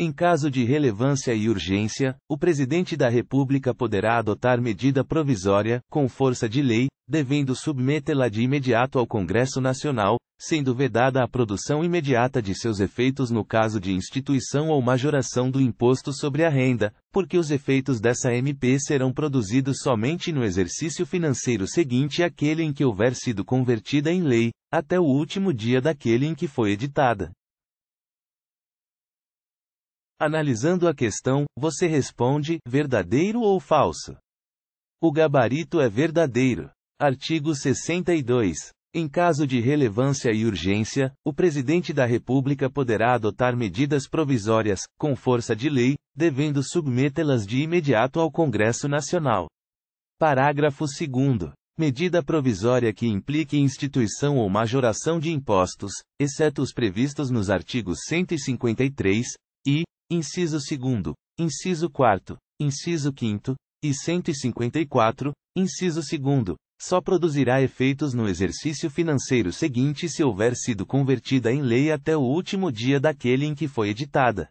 Em caso de relevância e urgência, o Presidente da República poderá adotar medida provisória, com força de lei, devendo submetê-la de imediato ao Congresso Nacional, sendo vedada a produção imediata de seus efeitos no caso de instituição ou majoração do imposto sobre a renda, porque os efeitos dessa MP serão produzidos somente no exercício financeiro seguinte àquele em que houver sido convertida em lei, até o último dia daquele em que foi editada. Analisando a questão, você responde: verdadeiro ou falso? O gabarito é verdadeiro. Artigo 62. Em caso de relevância e urgência, o Presidente da República poderá adotar medidas provisórias, com força de lei, devendo submetê-las de imediato ao Congresso Nacional. Parágrafo 2. Medida provisória que implique instituição ou majoração de impostos, exceto os previstos nos artigos 153 e inciso 2, inciso 4, inciso 5, e 154, inciso 2, só produzirá efeitos no exercício financeiro seguinte se houver sido convertida em lei até o último dia daquele em que foi editada.